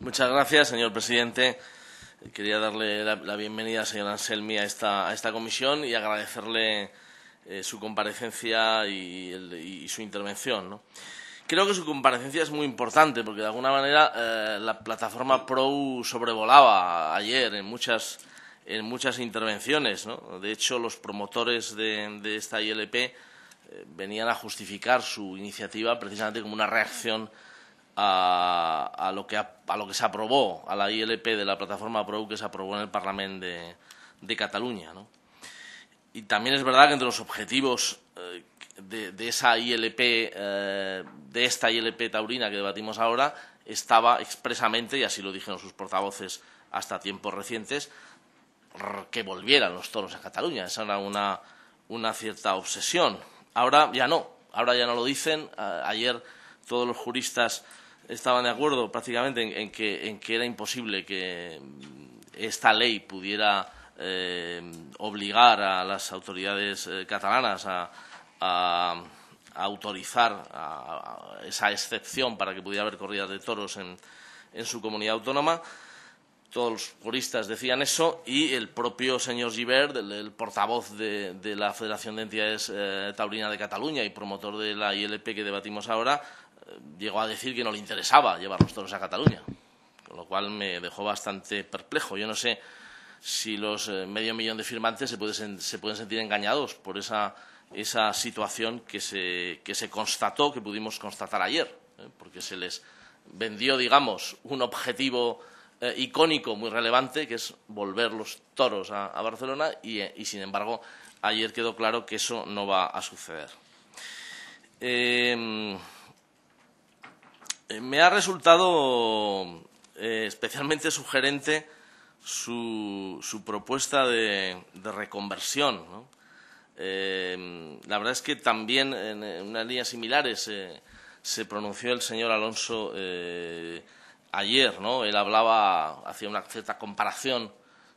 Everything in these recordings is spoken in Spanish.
Muchas gracias, señor presidente. Quería darle la, bienvenida, señor Anselmi, a esta, a esta comisión y agradecerle eh, su comparecencia y, su intervención. Creo que su comparecencia es muy importante porque, de alguna manera, eh, la plataforma PRO sobrevolaba ayer en muchas, en muchas intervenciones. De hecho, los promotores de, esta ILP eh, venían a justificar su iniciativa precisamente como una reacción a, lo que, a, lo que se aprobó, a la ILP de la plataforma PRO que se aprobó en el Parlamento de, Cataluña. ¿no? Y también es verdad que entre los objetivos eh, de, de, esa ILP, eh, de esta ILP taurina que debatimos ahora, estaba expresamente, y así lo dijeron sus portavoces hasta tiempos recientes, que volvieran los toros a Cataluña. Esa era una cierta obsesión. Ahora ya no, ahora ya no lo dicen. Ayer todos los juristas estaban de acuerdo prácticamente en, que, en que era imposible que mm, esta ley pudiera eh, obligar a las autoridades eh, catalanas a, autorizar esa excepción para que pudiera haber corridas de toros en, su comunidad autónoma. Todos los juristas decían eso y el propio señor Giver, el, portavoz de, la Federación de Entidades eh, Taurina de Cataluña y promotor de la ILP que debatimos ahora, llegó a decir que no le interesaba llevar los toros a Cataluña, con lo cual me dejó bastante perplejo. Yo no sé si los eh, medio millón de firmantes se, pueden, sentir engañados por esa, situación que se, que se, constató, que pudimos constatar ayer, ¿eh? porque se les vendió, digamos, un objetivo eh, icónico muy relevante, que es volver los toros a, Barcelona, y, sin embargo ayer quedó claro que eso no va a suceder. Eh, me ha resultado eh, especialmente sugerente su, propuesta de, reconversión. Eh, la verdad es que también en, una unas líneas similares se pronunció el señor Alonso ayer. ¿no? Él hablaba, hacía una cierta comparación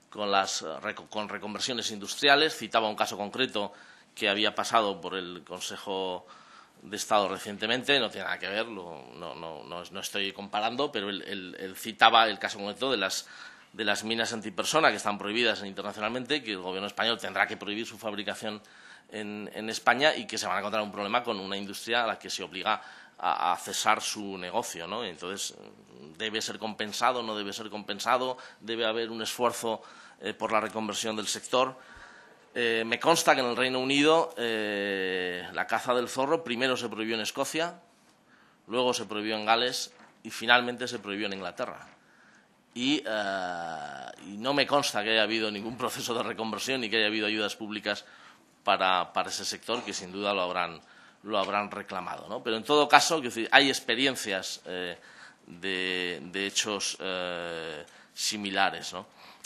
con, las, con reconversiones industriales, citaba un caso concreto que había pasado por el Consejo de Estado recientemente, no tiene nada que ver, no, no, no, estoy comparando, pero él, citaba el caso concreto de las, de las minas antipersona que están prohibidas internacionalmente, que el Gobierno español tendrá que prohibir su fabricación en, en España y que se van a encontrar un problema con una industria a la que se obliga a, cesar su negocio. ¿no? Entonces, debe ser compensado, no debe ser compensado, debe haber un esfuerzo eh, por la reconversión del sector. Eh, me consta que en el Reino Unido eh, la caza del zorro primero se prohibió en Escocia, luego se prohibió en Gales y finalmente se prohibió en Inglaterra. Y, eh, no me consta que haya habido ningún proceso de reconversión ni que haya habido ayudas públicas para, ese sector, que sin duda lo habrán, lo habrán reclamado. ¿no? Pero en todo caso, hay experiencias de, hechos similares.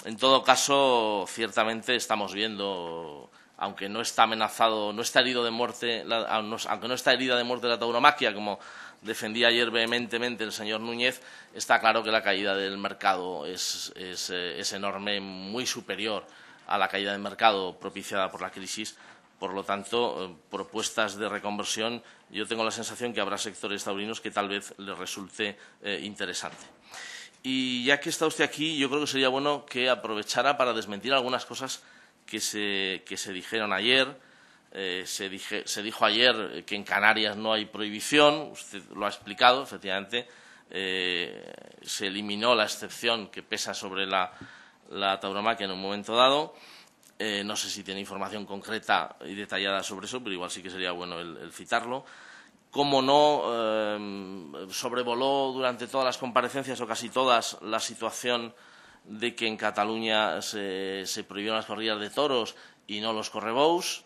En todo caso, ciertamente estamos viendo, aunque no está amenazado, no está herido de muerte, aunque no está herida de muerte la tauromaquia, como defendía ayer vehementemente el señor Núñez, está claro que la caída del mercado es, eh, enorme, muy superior a la caída del mercado propiciada por la crisis. Por lo tanto, eh, propuestas de reconversión, yo tengo la sensación que habrá sectores taurinos que tal vez les resulte eh, interesante. Y ya que está usted aquí, yo creo que sería bueno que aprovechara para desmentir algunas cosas que se, que se dijeron ayer. Eh, se, dijo ayer que en Canarias no hay prohibición, usted lo ha explicado, efectivamente. Eh, se eliminó la excepción que pesa sobre la, la tauromaquia en un momento dado. Eh, no sé si tiene información concreta y detallada sobre eso, pero igual sí que sería bueno el citarlo cómo no em, sobrevoló durante todas las comparecencias o casi todas la situación de que en Cataluña se, se prohibieron las corridas de toros y no los correbous.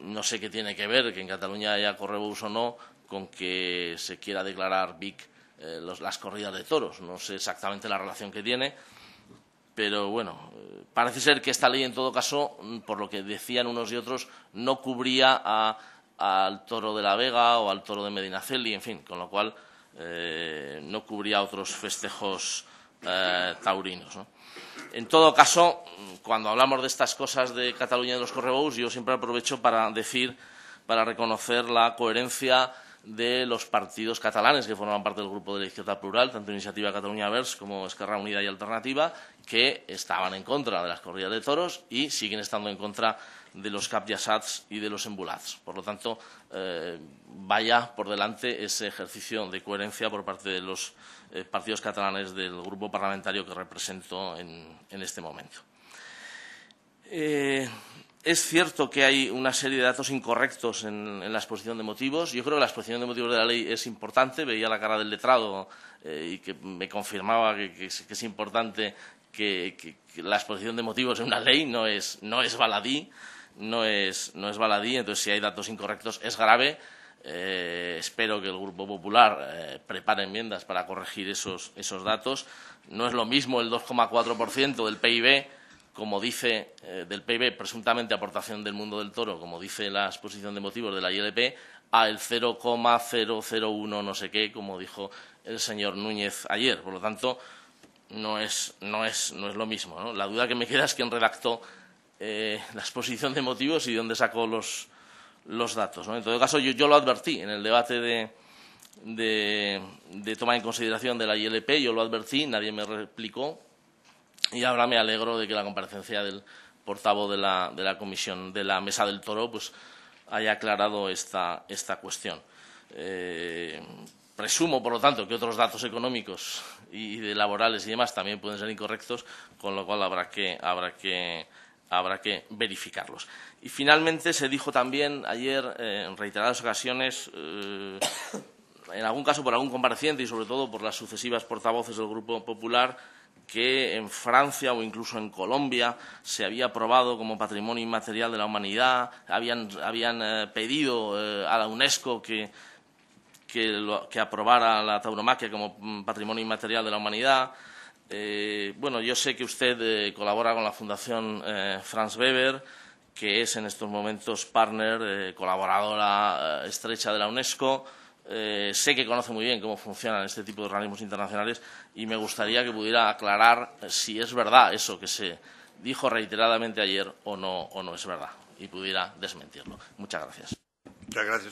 No sé qué tiene que ver que en Cataluña haya correbous o no con que se quiera declarar BIC eh, las corridas de toros. No sé exactamente la relación que tiene, pero bueno, eh, parece ser que esta ley, en todo caso, mm, por lo que decían unos y otros, no cubría a al toro de la Vega o al toro de Medinaceli, en fin, con lo cual eh, no cubría otros festejos eh, taurinos. En todo caso, cuando hablamos de estas cosas de Cataluña y de los Correbous, yo siempre aprovecho para decir, para reconocer la coherencia de los partidos catalanes que formaban parte del grupo de la izquierda plural, tanto Iniciativa Cataluña Verge como Esquerra Unida y Alternativa, que estaban en contra de las corridas de toros y siguen estando en contra de los capyasats y de los embulats. Por lo tanto, eh, vaya por delante ese ejercicio de coherencia por parte de los eh, partidos catalanes del grupo parlamentario que represento en, este momento. Eh, es cierto que hay una serie de datos incorrectos en, la exposición de motivos. Yo creo que la exposición de motivos de la ley es importante. Veía la cara del letrado eh, y que me confirmaba que, es, importante que, la exposición de motivos en una ley no es, no es baladí. No es, baladí. Entonces, si hay datos incorrectos, es grave. Eh, espero que el Grupo Popular eh, prepare enmiendas para corregir esos, esos datos. No es lo mismo el 2,4% del PIB como dice eh, del PIB, presuntamente aportación del mundo del toro, como dice la exposición de motivos de la ILP, a el 0,001 no sé qué, como dijo el señor Núñez ayer. Por lo tanto, no es, no es, no es lo mismo. La duda que me queda es quién redactó eh, la exposición de motivos y dónde sacó los, los datos. En todo caso, yo, lo advertí en el debate de, de, de toma en consideración de la ILP, yo lo advertí, nadie me replicó, y ahora me alegro de que la comparecencia del portavoz de la, comisión de la Mesa del Toro pues, haya aclarado esta, esta cuestión. Eh, presumo, por lo tanto, que otros datos económicos y de laborales y demás también pueden ser incorrectos, con lo cual habrá que, habrá que, habrá que verificarlos. Y finalmente se dijo también ayer eh, en reiteradas ocasiones, eh, en algún caso por algún compareciente y sobre todo por las sucesivas portavoces del Grupo Popular, que en Francia o incluso en Colombia se había aprobado como patrimonio inmaterial de la humanidad, habían, habían eh, pedido eh, a la UNESCO que, aprobara la tauromaquia como mm, patrimonio inmaterial de la humanidad. Eh, bueno, yo sé que usted colabora con la Fundación Franz Weber, que es en estos momentos partner, colaboradora estrecha de la UNESCO. Eh, sé que conoce muy bien cómo funcionan este tipo de organismos internacionales y me gustaría que pudiera aclarar si es verdad eso que se dijo reiteradamente ayer o no, o no es verdad y pudiera desmentirlo. Muchas gracias. Muchas gracias.